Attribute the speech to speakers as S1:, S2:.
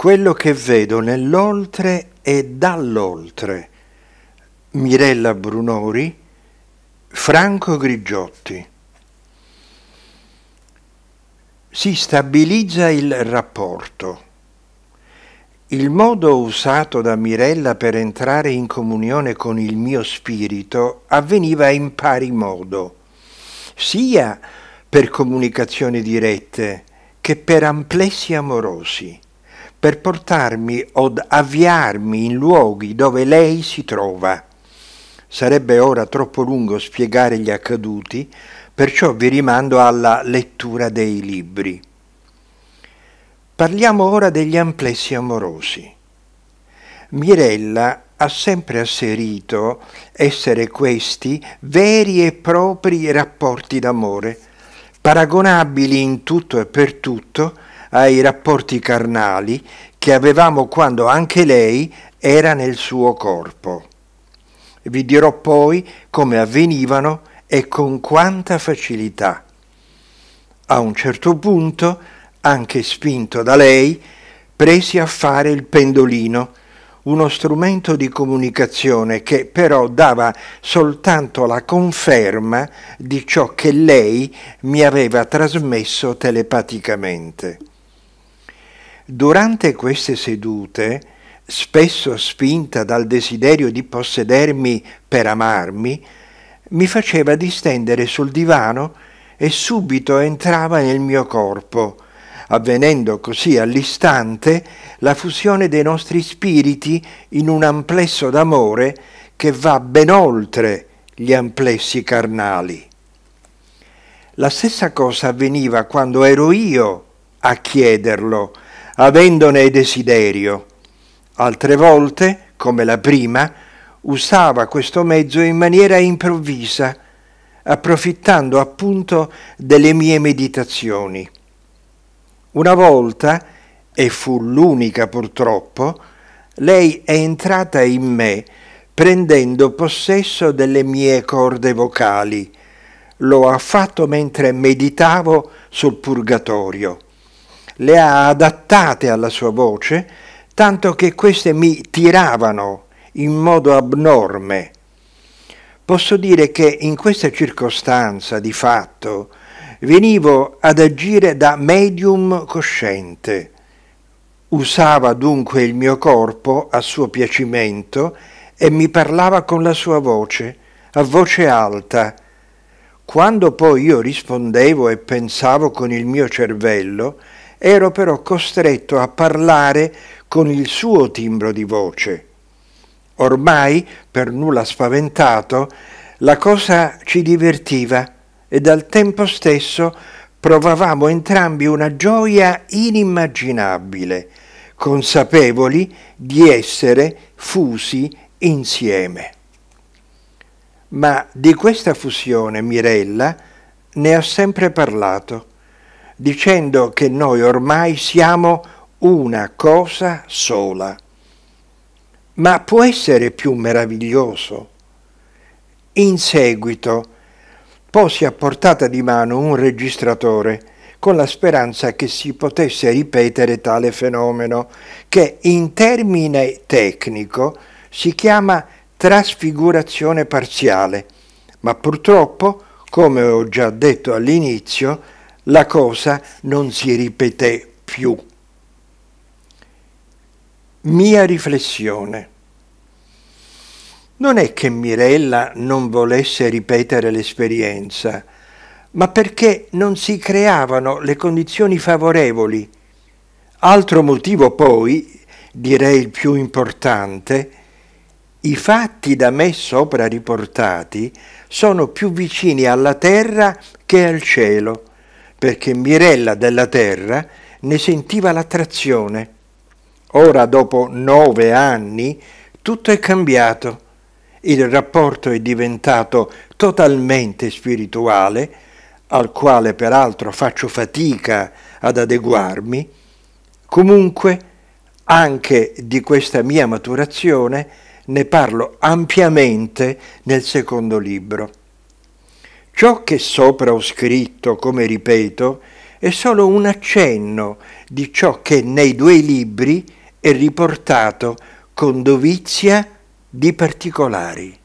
S1: Quello che vedo nell'oltre e dall'oltre. Mirella Brunori, Franco Grigiotti. Si stabilizza il rapporto. Il modo usato da Mirella per entrare in comunione con il mio spirito avveniva in pari modo, sia per comunicazioni dirette che per amplessi amorosi per portarmi od avviarmi in luoghi dove lei si trova. Sarebbe ora troppo lungo spiegare gli accaduti, perciò vi rimando alla lettura dei libri. Parliamo ora degli amplessi amorosi. Mirella ha sempre asserito essere questi veri e propri rapporti d'amore, paragonabili in tutto e per tutto ai rapporti carnali che avevamo quando anche lei era nel suo corpo. Vi dirò poi come avvenivano e con quanta facilità. A un certo punto, anche spinto da lei, presi a fare il pendolino, uno strumento di comunicazione che però dava soltanto la conferma di ciò che lei mi aveva trasmesso telepaticamente. Durante queste sedute, spesso spinta dal desiderio di possedermi per amarmi, mi faceva distendere sul divano e subito entrava nel mio corpo, avvenendo così all'istante la fusione dei nostri spiriti in un amplesso d'amore che va ben oltre gli amplessi carnali. La stessa cosa avveniva quando ero io a chiederlo, avendone desiderio. Altre volte, come la prima, usava questo mezzo in maniera improvvisa, approfittando appunto delle mie meditazioni. Una volta, e fu l'unica purtroppo, lei è entrata in me prendendo possesso delle mie corde vocali. Lo ha fatto mentre meditavo sul purgatorio le ha adattate alla sua voce, tanto che queste mi tiravano in modo abnorme. Posso dire che in questa circostanza, di fatto, venivo ad agire da medium cosciente. Usava dunque il mio corpo a suo piacimento e mi parlava con la sua voce, a voce alta. Quando poi io rispondevo e pensavo con il mio cervello, ero però costretto a parlare con il suo timbro di voce. Ormai, per nulla spaventato, la cosa ci divertiva e dal tempo stesso provavamo entrambi una gioia inimmaginabile, consapevoli di essere fusi insieme. Ma di questa fusione Mirella ne ha sempre parlato dicendo che noi ormai siamo una cosa sola. Ma può essere più meraviglioso? In seguito posi a portata di mano un registratore con la speranza che si potesse ripetere tale fenomeno, che in termine tecnico si chiama trasfigurazione parziale, ma purtroppo, come ho già detto all'inizio, la cosa non si ripeté più. Mia riflessione. Non è che Mirella non volesse ripetere l'esperienza, ma perché non si creavano le condizioni favorevoli. Altro motivo poi, direi il più importante, i fatti da me sopra riportati sono più vicini alla terra che al cielo perché Mirella della Terra ne sentiva l'attrazione. Ora, dopo nove anni, tutto è cambiato. Il rapporto è diventato totalmente spirituale, al quale peraltro faccio fatica ad adeguarmi. Comunque, anche di questa mia maturazione ne parlo ampiamente nel secondo libro. Ciò che sopra ho scritto, come ripeto, è solo un accenno di ciò che nei due libri è riportato con dovizia di particolari.